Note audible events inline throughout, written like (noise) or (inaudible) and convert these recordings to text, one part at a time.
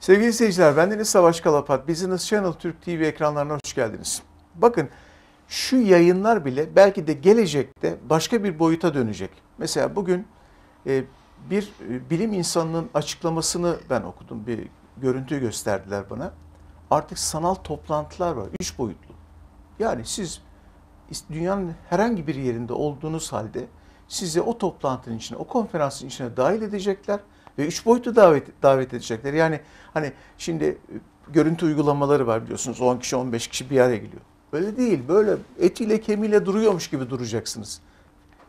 Sevgili seyirciler, ben Deniz Savaş Kalapat. Business Channel Türk TV ekranlarına hoş geldiniz. Bakın şu yayınlar bile belki de gelecekte başka bir boyuta dönecek. Mesela bugün e, bir e, bilim insanının açıklamasını ben okudum. Bir görüntü gösterdiler bana. Artık sanal toplantılar var. Üç boyutlu. Yani siz dünyanın herhangi bir yerinde olduğunuz halde sizi o toplantının içine, o konferansın içine dahil edecekler ve üç boyutlu davet davet edecekler. Yani hani şimdi e, görüntü uygulamaları var biliyorsunuz 10 kişi 15 kişi bir araya geliyor. Öyle değil böyle etiyle kemiğiyle duruyormuş gibi duracaksınız.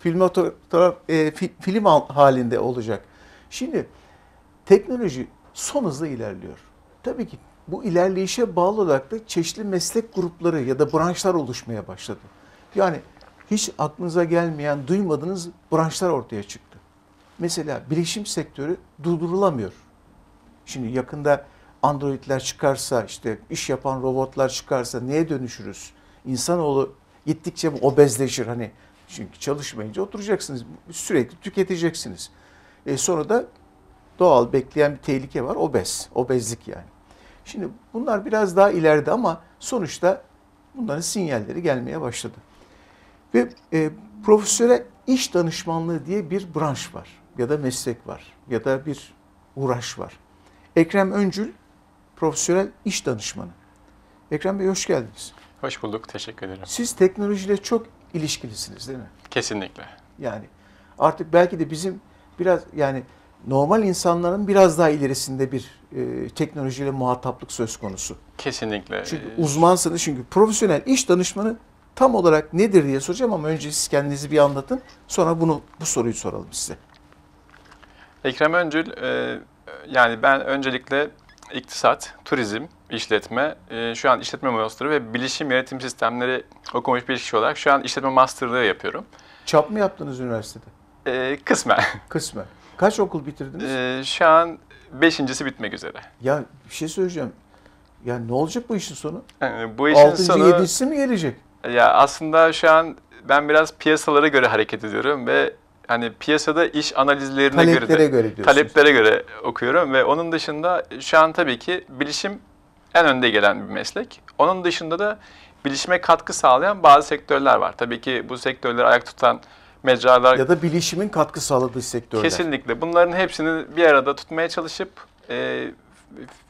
Film, taraf, e, film halinde olacak. Şimdi teknoloji son hızla ilerliyor. Tabii ki bu ilerleyişe bağlı olarak da çeşitli meslek grupları ya da branşlar oluşmaya başladı. Yani hiç aklınıza gelmeyen, duymadığınız branşlar ortaya çıktı mesela bilişim sektörü durdurulamıyor. Şimdi yakında androidler çıkarsa işte iş yapan robotlar çıkarsa neye dönüşürüz? İnsanoğlu gittikçe obezleşir hani çünkü çalışmayınca oturacaksınız sürekli tüketeceksiniz. E sonra da doğal bekleyen bir tehlike var obez, obezlik yani. Şimdi bunlar biraz daha ileride ama sonuçta bunların sinyalleri gelmeye başladı. Ve e, profesöre iş danışmanlığı diye bir branş var ya da meslek var ya da bir uğraş var. Ekrem Öncül profesyonel iş danışmanı. Ekrem Bey hoş geldiniz. Hoş bulduk. Teşekkür ederim. Siz teknolojiyle çok ilişkilisiniz değil mi? Kesinlikle. Yani artık belki de bizim biraz yani normal insanların biraz daha ilerisinde bir e, teknolojiyle muhataplık söz konusu. Kesinlikle. Çünkü uzmansınız çünkü profesyonel iş danışmanı tam olarak nedir diye soracağım ama önce siz kendinizi bir anlatın sonra bunu bu soruyu soralım size. Ekrem Öncül, e, yani ben öncelikle iktisat, turizm, işletme, e, şu an işletme master'ı ve bilişim yönetim sistemleri okumuş bir kişi olarak şu an işletme master'lığı yapıyorum. Çap mı yaptınız üniversitede? E, kısmen. (laughs) Kısmen. Kaç okul bitirdiniz? E, şu an beşincisi bitmek üzere. Ya bir şey söyleyeceğim. Ya ne olacak bu işin sonu? Yani e, bu işin Altıncı, sonu... yedisi mi gelecek? Ya aslında şu an ben biraz piyasalara göre hareket ediyorum ve hani piyasada iş analizlerine taleplere göre, de, göre diyorsunuz. taleplere göre okuyorum ve onun dışında şu an tabii ki bilişim en önde gelen bir meslek. Onun dışında da bilişime katkı sağlayan bazı sektörler var. Tabii ki bu sektörleri ayak tutan mecralar ya da bilişimin katkı sağladığı sektörler. Kesinlikle. Bunların hepsini bir arada tutmaya çalışıp e,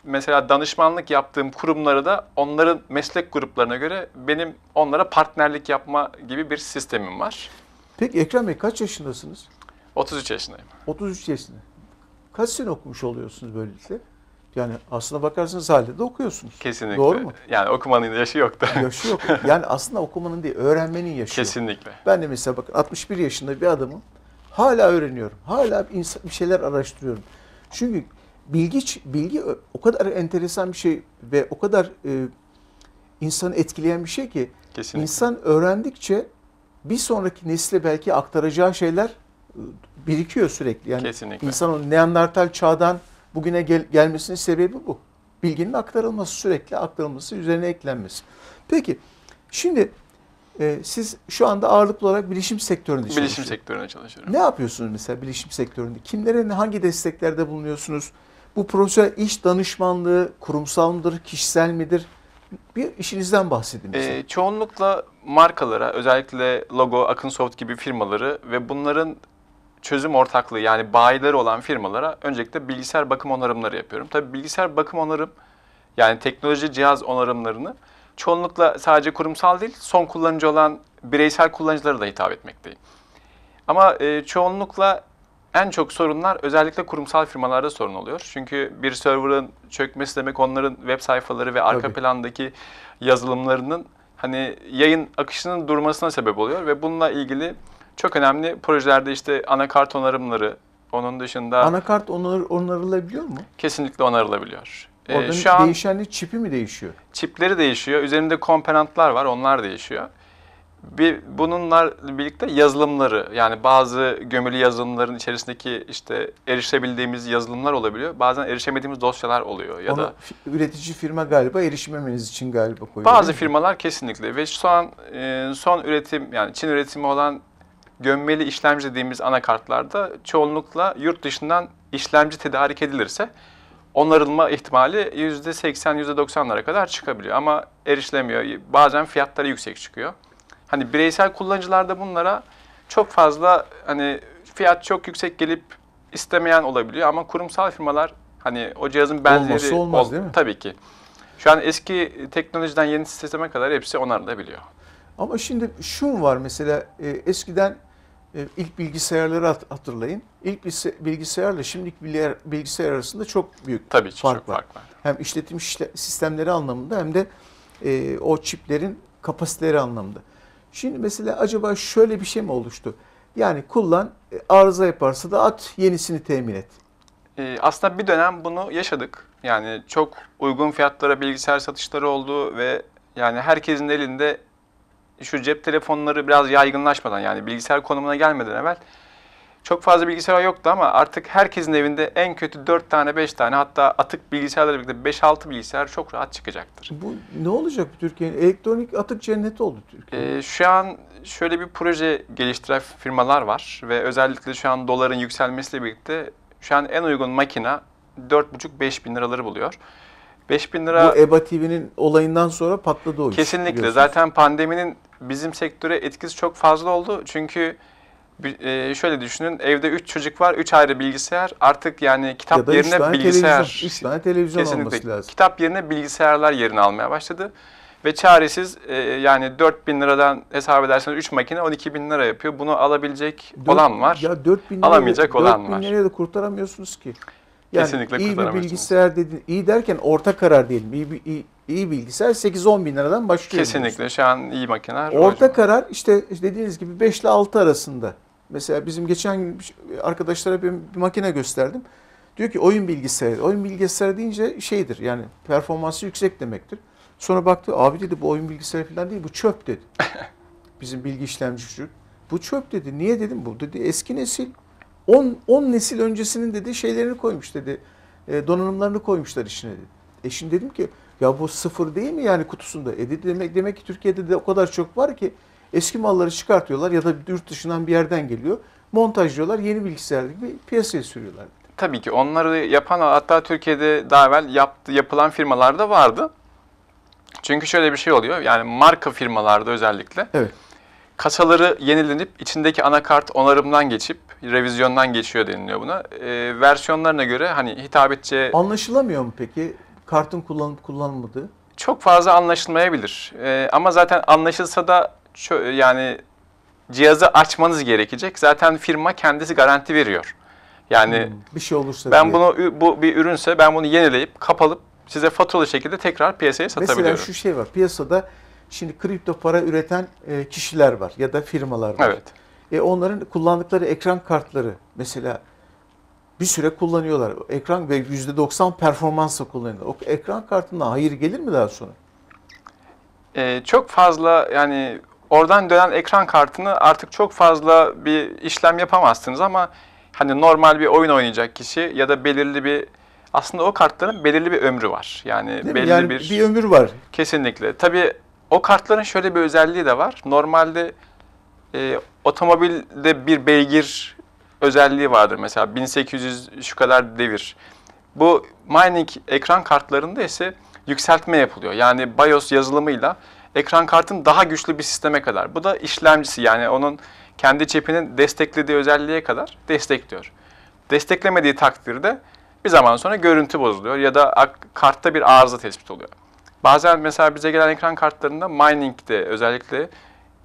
mesela danışmanlık yaptığım kurumları da onların meslek gruplarına göre benim onlara partnerlik yapma gibi bir sistemim var. Peki Ekrem Bey kaç yaşındasınız? 33 yaşındayım. 33 yaşında. Kaç sene okumuş oluyorsunuz böylelikle? Yani aslına bakarsanız halde de okuyorsunuz. Kesinlikle. Doğru mu? Yani okumanın yaşı yok da. Yaşı yok. (laughs) Yani aslında okumanın değil, öğrenmenin yaşı Kesinlikle. Yok. Ben de mesela bakın 61 yaşında bir adamım. Hala öğreniyorum. Hala bir şeyler araştırıyorum. Çünkü bilgi, bilgi o kadar enteresan bir şey ve o kadar e, insanı etkileyen bir şey ki Kesinlikle. insan öğrendikçe bir sonraki nesle belki aktaracağı şeyler e, birikiyor sürekli. Yani Kesinlikle. insan o Neandertal çağdan bugüne gel gelmesinin sebebi bu. Bilginin aktarılması, sürekli aktarılması, üzerine eklenmesi. Peki şimdi e, siz şu anda ağırlıklı olarak bilişim sektöründe bilişim çalışıyorsunuz. Bilişim sektöründe çalışıyorum. Ne yapıyorsunuz mesela bilişim sektöründe? Kimlere hangi desteklerde bulunuyorsunuz? Bu profesyonel iş danışmanlığı kurumsal mıdır, kişisel midir? bir işinizden bahsedin bize. Ee, çoğunlukla markalara, özellikle Logo, Akınsoft gibi firmaları ve bunların çözüm ortaklığı yani bayileri olan firmalara öncelikle bilgisayar bakım onarımları yapıyorum. Tabii bilgisayar bakım onarım yani teknoloji cihaz onarımlarını çoğunlukla sadece kurumsal değil son kullanıcı olan bireysel kullanıcılara da hitap etmekteyim. Ama e, çoğunlukla en çok sorunlar özellikle kurumsal firmalarda sorun oluyor. Çünkü bir server'ın çökmesi demek onların web sayfaları ve arka Tabii. plandaki yazılımlarının hani yayın akışının durmasına sebep oluyor ve bununla ilgili çok önemli projelerde işte anakart onarımları, onun dışında... Anakart onar, onarılabiliyor mu? Kesinlikle onarılabiliyor. Ee, şu an değişenlik çipi mi değişiyor? Çipleri değişiyor. Üzerinde komponentler var, onlar değişiyor. Bir, bununla birlikte yazılımları yani bazı gömülü yazılımların içerisindeki işte erişebildiğimiz yazılımlar olabiliyor. Bazen erişemediğimiz dosyalar oluyor ya Onu da üretici firma galiba erişmemeniz için galiba koyuyor. Bazı firmalar kesinlikle ve şu an e, son üretim yani Çin üretimi olan gömmeli işlemci dediğimiz anakartlarda çoğunlukla yurt dışından işlemci tedarik edilirse onarılma ihtimali %80 %90'lara kadar çıkabiliyor ama erişilemiyor. Bazen fiyatları yüksek çıkıyor. Hani bireysel kullanıcılarda bunlara çok fazla hani fiyat çok yüksek gelip istemeyen olabiliyor ama kurumsal firmalar hani o cihazın benzeri Olması olmaz ol, değil mi? Tabii ki. Şu an eski teknolojiden yeni sisteme kadar hepsi onarılabiliyor. Ama şimdi şu var mesela e, eskiden e, ilk bilgisayarları hat, hatırlayın. İlk bilgisayarla şimdiki bilgisayar, bilgisayar arasında çok büyük Tabii ki, fark, çok var. fark var. Hem işletim sistemleri anlamında hem de e, o çiplerin kapasiteleri anlamında. Şimdi mesela acaba şöyle bir şey mi oluştu? Yani kullan, e, arıza yaparsa da at, yenisini temin et. Ee, aslında bir dönem bunu yaşadık. Yani çok uygun fiyatlara bilgisayar satışları oldu ve yani herkesin elinde şu cep telefonları biraz yaygınlaşmadan yani bilgisayar konumuna gelmeden evvel çok fazla bilgisayar yoktu ama artık herkesin evinde en kötü 4 tane 5 tane hatta atık bilgisayarla birlikte 5-6 bilgisayar çok rahat çıkacaktır. Bu ne olacak Türkiye'nin? Elektronik atık cenneti oldu Türkiye. Ee, şu an şöyle bir proje geliştiren firmalar var ve özellikle şu an doların yükselmesiyle birlikte şu an en uygun makina 4,5-5 bin liraları buluyor. 5 bin lira... Bu EBA TV'nin olayından sonra patladı o iş. Kesinlikle. Zaten pandeminin bizim sektöre etkisi çok fazla oldu. Çünkü e, şöyle düşünün evde 3 çocuk var 3 ayrı bilgisayar artık yani kitap ya da yerine tane bilgisayar 3 tane televizyon kesinlikle, olması lazım. Kitap yerine bilgisayarlar yerini almaya başladı ve çaresiz e, yani 4 bin liradan hesap ederseniz 3 makine 12 bin lira yapıyor. Bunu alabilecek 4, olan var ya 4 bin alamayacak 4 olan bin var. 4 bin liraya da kurtaramıyorsunuz ki. Yani Kesinlikle iyi bir bilgisayar dedi, iyi derken orta karar değil. İyi, iyi, iyi bilgisayar 8-10 bin liradan başlıyor. Kesinlikle diyorsun. şu an iyi makineler. Orta hocam. karar işte dediğiniz gibi 5 ile 6 arasında. Mesela bizim geçen şey, arkadaşlara bir, bir makine gösterdim. Diyor ki oyun bilgisayarı. Oyun bilgisayarı deyince şeydir yani performansı yüksek demektir. Sonra baktı abi dedi bu oyun bilgisayarı falan değil bu çöp dedi. (laughs) Bizim bilgi işlemci çocuk. Bu çöp dedi. Niye dedim bu dedi eski nesil 10 10 nesil öncesinin dedi şeylerini koymuş dedi. E, donanımlarını koymuşlar içine dedi. E şimdi dedim ki ya bu sıfır değil mi yani kutusunda? E dedi demek demek ki Türkiye'de de o kadar çok var ki Eski malları çıkartıyorlar ya da yurt dışından bir yerden geliyor. Montajlıyorlar, yeni bilgisayar gibi piyasaya sürüyorlar. Tabii ki onları yapan hatta Türkiye'de daha evvel yaptı, yapılan firmalarda vardı. Çünkü şöyle bir şey oluyor. Yani marka firmalarda özellikle. Evet. Kasaları yenilenip içindeki anakart onarımdan geçip revizyondan geçiyor deniliyor buna. E, versiyonlarına göre hani hitap edeceği... Anlaşılamıyor mu peki? Kartın kullanıp kullanmadığı? Çok fazla anlaşılmayabilir. E, ama zaten anlaşılsa da yani cihazı açmanız gerekecek. Zaten firma kendisi garanti veriyor. Yani hmm, bir şey olursa ben diye. bunu bu bir ürünse ben bunu yenileyip kapalıp size faturalı şekilde tekrar piyasaya satabiliyorum. Mesela şu şey var. Piyasada şimdi kripto para üreten e, kişiler var ya da firmalar var. Evet. E onların kullandıkları ekran kartları mesela bir süre kullanıyorlar. Ekran ve %90 performansla kullanıyorlar. O ekran kartından hayır gelir mi daha sonra? Ee, çok fazla yani Oradan dönen ekran kartını artık çok fazla bir işlem yapamazsınız ama hani normal bir oyun oynayacak kişi ya da belirli bir aslında o kartların belirli bir ömrü var. Yani Değil belli yani bir bir ömür var. Kesinlikle. Tabii o kartların şöyle bir özelliği de var. Normalde e, otomobilde bir beygir özelliği vardır mesela 1800 şu kadar devir. Bu mining ekran kartlarında ise yükseltme yapılıyor. Yani BIOS yazılımıyla ekran kartın daha güçlü bir sisteme kadar. Bu da işlemcisi yani onun kendi çipinin desteklediği özelliğe kadar destekliyor. Desteklemediği takdirde bir zaman sonra görüntü bozuluyor ya da kartta bir arıza tespit oluyor. Bazen mesela bize gelen ekran kartlarında mining'de özellikle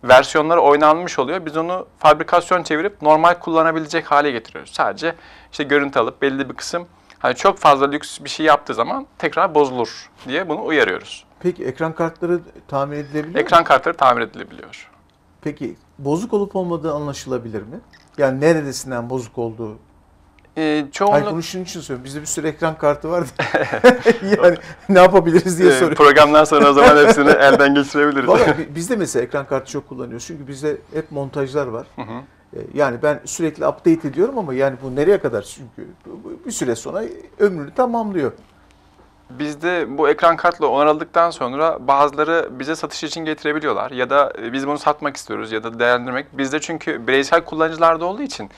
versiyonları oynanmış oluyor. Biz onu fabrikasyon çevirip normal kullanabilecek hale getiriyoruz. Sadece işte görüntü alıp belli bir kısım hani çok fazla lüks bir şey yaptığı zaman tekrar bozulur diye bunu uyarıyoruz. Peki ekran kartları tamir edilebilir Ekran mi? kartları tamir edilebiliyor. Peki bozuk olup olmadığı anlaşılabilir mi? Yani neredesinden bozuk olduğu e, çoğunluk... Hayır bunu şunun için söylüyorum. Bizde bir sürü ekran kartı vardı. (laughs) yani ne yapabiliriz diye ee, soruyorum. Programdan sonra o zaman hepsini (laughs) elden geçirebiliriz. Vallahi bizde mesela ekran kartı çok kullanıyoruz. Çünkü bizde hep montajlar var. Hı hı. Ee, yani ben sürekli update ediyorum ama yani bu nereye kadar? Çünkü bir süre sonra ömrünü tamamlıyor. Bizde bu ekran kartla onarıldıktan sonra bazıları bize satış için getirebiliyorlar ya da e, biz bunu satmak istiyoruz ya da değerlendirmek. Bizde çünkü bireysel kullanıcılarda olduğu için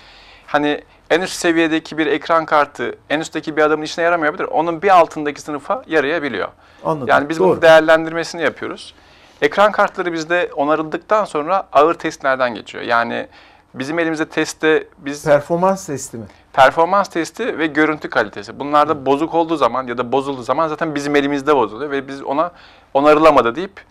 hani en üst seviyedeki bir ekran kartı en üstteki bir adamın işine yaramayabilir. Onun bir altındaki sınıfa yarayabiliyor. Anladım. Yani biz Doğru. bunun değerlendirmesini yapıyoruz. Ekran kartları bizde onarıldıktan sonra ağır testlerden geçiyor. Yani Bizim elimizde testte biz... Performans testi mi? Performans testi ve görüntü kalitesi. Bunlar da bozuk olduğu zaman ya da bozulduğu zaman zaten bizim elimizde bozuluyor ve biz ona onarılamadı deyip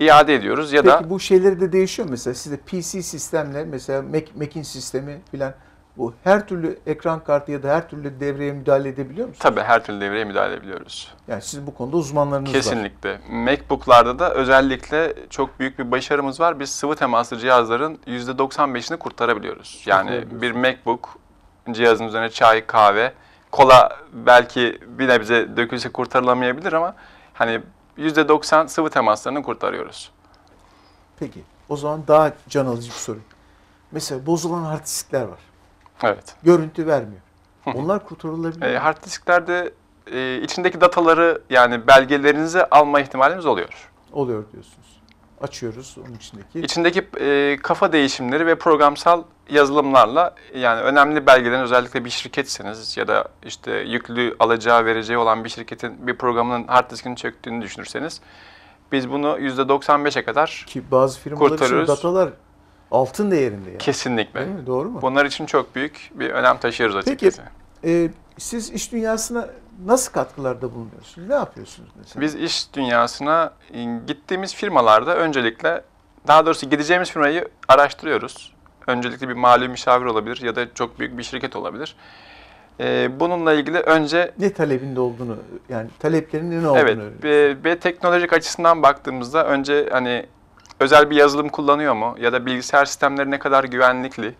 iade ediyoruz ya Peki, da... Peki bu şeyleri de değişiyor mesela sizde PC sistemler mesela Mac, Mac'in sistemi filan bu her türlü ekran kartı ya da her türlü devreye müdahale edebiliyor musunuz? Tabii her türlü devreye müdahale edebiliyoruz. Yani siz bu konuda uzmanlarınız Kesinlikle. var. Kesinlikle. MacBook'larda da özellikle çok büyük bir başarımız var. Biz sıvı temaslı cihazların %95'ini kurtarabiliyoruz. Yani bir MacBook cihazın üzerine çay, kahve, kola belki bir nebze dökülse kurtarılamayabilir ama hani %90 sıvı temaslarını kurtarıyoruz. Peki. O zaman daha can alıcı bir soru. Mesela bozulan hard diskler var. Evet. Görüntü vermiyor. Onlar kurtarılabilir. E, hard disklerde e, içindeki dataları yani belgelerinizi alma ihtimalimiz oluyor. Oluyor diyorsunuz. Açıyoruz onun içindeki. İçindeki e, kafa değişimleri ve programsal yazılımlarla yani önemli belgelerin özellikle bir şirketseniz ya da işte yüklü alacağı vereceği olan bir şirketin bir programının hard diskini çöktüğünü düşünürseniz biz bunu %95'e kadar Ki bazı firmalar için datalar altın değerinde. Yani. Kesinlikle. Değil mi? Doğru mu? Bunlar için çok büyük bir önem taşıyoruz açıkçası. Peki e, siz iş dünyasına nasıl katkılarda bulunuyorsunuz? Ne yapıyorsunuz mesela? Biz iş dünyasına e, gittiğimiz firmalarda öncelikle daha doğrusu gideceğimiz firmayı araştırıyoruz. Öncelikle bir mali müşavir olabilir ya da çok büyük bir şirket olabilir. E, bununla ilgili önce... Ne talebinde olduğunu, yani taleplerinin ne olduğunu Evet, ve, ve teknolojik açısından baktığımızda önce hani özel bir yazılım kullanıyor mu ya da bilgisayar sistemleri ne kadar güvenlikli?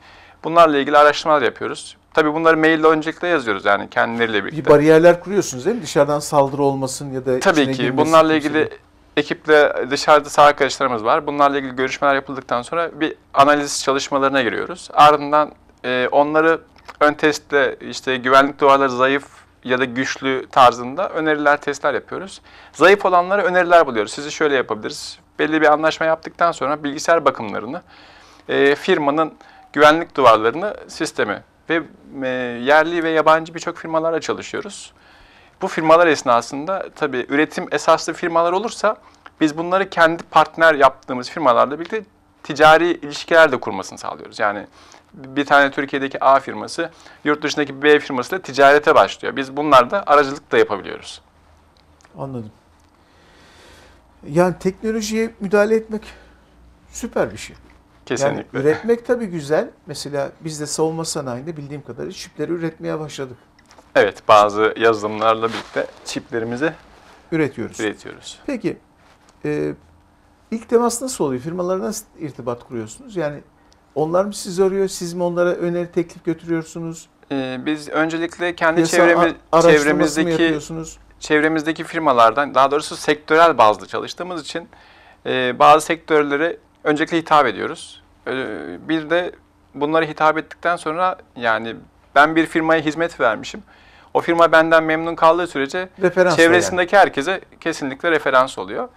Bunlarla ilgili araştırmalar yapıyoruz. Tabii bunları maille öncelikle yazıyoruz yani kendileriyle birlikte. Bir bariyerler kuruyorsunuz değil mi? Dışarıdan saldırı olmasın ya da Tabii ki bunlarla ilgili mesela. ekiple dışarıda sağ arkadaşlarımız var. Bunlarla ilgili görüşmeler yapıldıktan sonra bir analiz çalışmalarına giriyoruz. Ardından e, onları ön testle işte güvenlik duvarları zayıf ya da güçlü tarzında öneriler, testler yapıyoruz. Zayıf olanlara öneriler buluyoruz. Sizi şöyle yapabiliriz, belli bir anlaşma yaptıktan sonra bilgisayar bakımlarını, e, firmanın güvenlik duvarlarını, sistemi ve e, yerli ve yabancı birçok firmalarla çalışıyoruz. Bu firmalar esnasında tabii üretim esaslı firmalar olursa biz bunları kendi partner yaptığımız firmalarla birlikte ticari ilişkiler de kurmasını sağlıyoruz. Yani bir tane Türkiye'deki A firması yurt dışındaki B firmasıyla ticarete başlıyor. Biz bunlar da aracılık da yapabiliyoruz. Anladım. Yani teknolojiye müdahale etmek süper bir şey. Kesinlikle. Yani üretmek tabii güzel. Mesela biz de savunma sanayinde bildiğim kadarıyla çipleri üretmeye başladık. Evet, bazı yazılımlarla birlikte çiplerimizi üretiyoruz. Üretiyoruz. Peki, e, ilk temas nasıl oluyor? Firmalarla nasıl irtibat kuruyorsunuz? Yani onlar mı sizi arıyor, siz mi onlara öneri teklif götürüyorsunuz? Ee, biz öncelikle kendi Yasa mı çevremizdeki çevremizdeki firmalardan, daha doğrusu sektörel bazlı çalıştığımız için e, bazı sektörlere öncelikle hitap ediyoruz. E, bir de bunları hitap ettikten sonra yani ben bir firmaya hizmet vermişim. O firma benden memnun kaldığı sürece referans çevresindeki yani. herkese kesinlikle referans oluyor.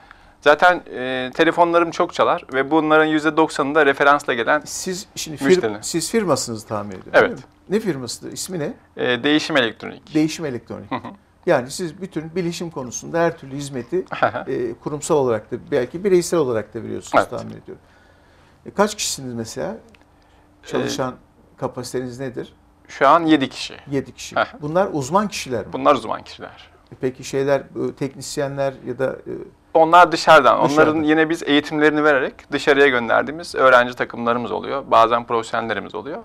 Zaten e, telefonlarım çok çalar ve bunların %90'ı da referansla gelen Siz şimdi fir siz firmasınız tahmin ediyorum. Evet. Ne firmasıdır? İsmi ne? E, Değişim Elektronik. Değişim Elektronik. Hı hı. Yani siz bütün bilişim konusunda her türlü hizmeti e, kurumsal olarak da belki bireysel olarak da veriyorsunuz evet. tahmin ediyorum. E, kaç kişisiniz mesela? E, Çalışan ee, kapasiteniz nedir? Şu an 7 kişi. 7 kişi. Bunlar uzman kişiler mi? Bunlar uzman kişiler. E, peki şeyler teknisyenler ya da e, onlar dışarıdan. dışarıdan. Onların yine biz eğitimlerini vererek dışarıya gönderdiğimiz öğrenci takımlarımız oluyor. Bazen profesyonellerimiz oluyor.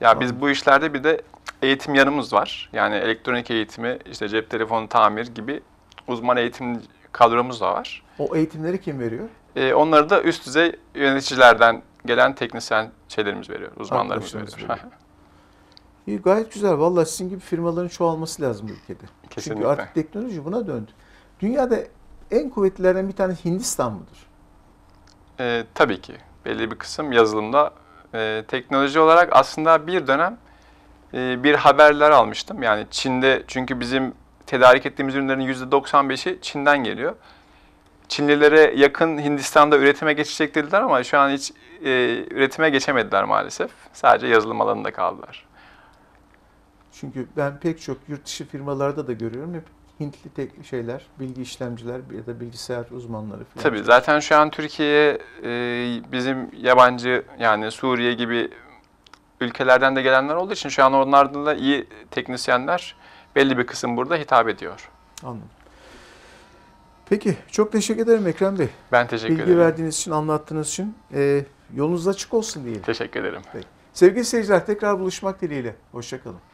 Ya biz bu işlerde bir de eğitim yanımız var. Yani elektronik eğitimi, işte cep telefonu tamir gibi uzman eğitim kadromuz da var. O eğitimleri kim veriyor? Ee, onları da üst düzey yöneticilerden gelen teknisyen şeylerimiz veriyor, uzmanlarımız veriyor. (laughs) İyi, gayet güzel. Valla sizin gibi firmaların çoğalması lazım ülkede. Kesinlikle. Çünkü artık teknoloji buna döndü. Dünyada en kuvvetlilerden bir tanesi Hindistan mıdır? Ee, tabii ki. Belli bir kısım yazılımda e, teknoloji olarak aslında bir dönem e, bir haberler almıştım. Yani Çin'de çünkü bizim tedarik ettiğimiz ürünlerin %95'i Çin'den geliyor. Çinlilere yakın Hindistan'da üretime geçecek dediler ama şu an hiç e, üretime geçemediler maalesef. Sadece yazılım alanında kaldılar. Çünkü ben pek çok yurt dışı firmalarda da görüyorum hep Hintli tek şeyler, bilgi işlemciler ya da bilgisayar uzmanları falan. Tabii zaten şu an Türkiye'ye e, bizim yabancı yani Suriye gibi ülkelerden de gelenler olduğu için şu an onlardan da iyi teknisyenler belli bir kısım burada hitap ediyor. Anladım. Peki çok teşekkür ederim Ekrem Bey. Ben teşekkür Bilgi ederim. Bilgi verdiğiniz için, anlattığınız için e, yolunuz açık olsun diyelim. Teşekkür ederim. Peki. Sevgili seyirciler tekrar buluşmak dileğiyle. Hoşçakalın.